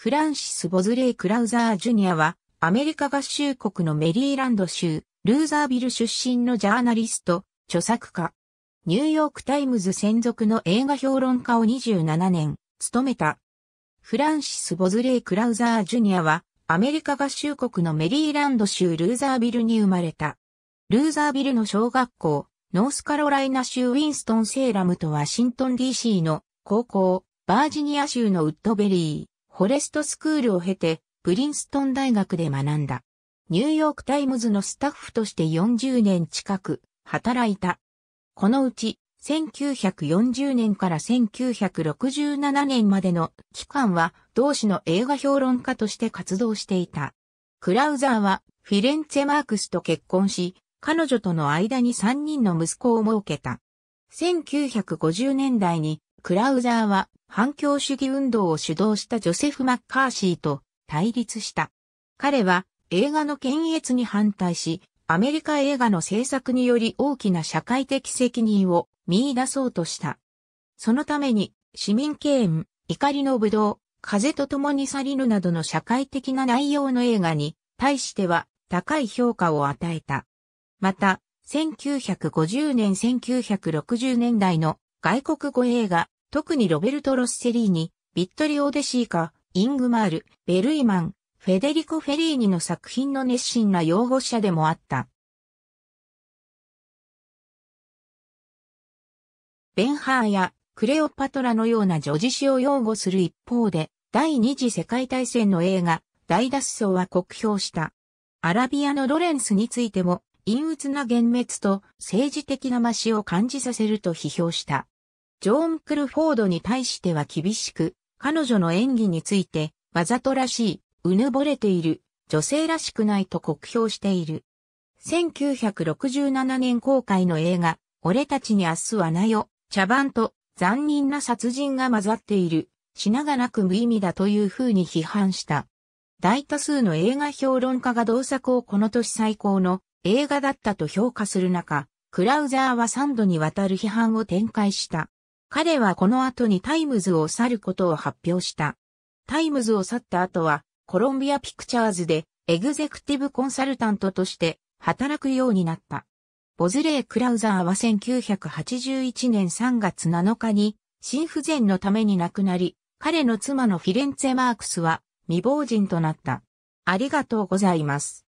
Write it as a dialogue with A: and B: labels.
A: フランシス・ボズレイ・クラウザー・ジュニアは、アメリカ合衆国のメリーランド州、ルーザービル出身のジャーナリスト、著作家。ニューヨークタイムズ専属の映画評論家を27年、務めた。フランシス・ボズレイ・クラウザー・ジュニアは、アメリカ合衆国のメリーランド州ルーザービルに生まれた。ルーザービルの小学校、ノースカロライナ州ウィンストン・セーラムとワシントン DC の高校、バージニア州のウッドベリー、フォレストスクールを経て、プリンストン大学で学んだ。ニューヨークタイムズのスタッフとして40年近く働いた。このうち、1940年から1967年までの期間は、同志の映画評論家として活動していた。クラウザーは、フィレンツェ・マークスと結婚し、彼女との間に3人の息子を設けた。1950年代にクラウザーは反共主義運動を主導したジョセフ・マッカーシーと対立した。彼は映画の検閲に反対し、アメリカ映画の制作により大きな社会的責任を見出そうとした。そのために市民敬遠、怒りの武道、風と共に去りぬなどの社会的な内容の映画に対しては高い評価を与えた。また、1950年1960年代の外国語映画、特にロベルト・ロッセリーニ、ビットリオ・デシーカ、イングマール、ベルイマン、フェデリコ・フェリーニの作品の熱心な擁護者でもあっ
B: た。ベ
A: ンハーやクレオパトラのような女児史を擁護する一方で、第二次世界大戦の映画、大脱走は酷評した。アラビアのロレンスについても、陰鬱な幻滅と政治的なましを感じさせると批評した。ジョーン・クルフォードに対しては厳しく、彼女の演技について、わざとらしい、うぬぼれている、女性らしくないと酷評している。1967年公開の映画、俺たちに明日はなよ、茶番と残忍な殺人が混ざっている、品がなく無意味だという風に批判した。大多数の映画評論家が同作をこの年最高の映画だったと評価する中、クラウザーは3度にわたる批判を展開した。彼はこの後にタイムズを去ることを発表した。タイムズを去った後は、コロンビアピクチャーズでエグゼクティブコンサルタントとして働くようになった。ボズレー・クラウザーは1981年3月7日に心不全のために亡くなり、彼の妻のフィレンツェ・マークスは未亡人となった。ありがとうございます。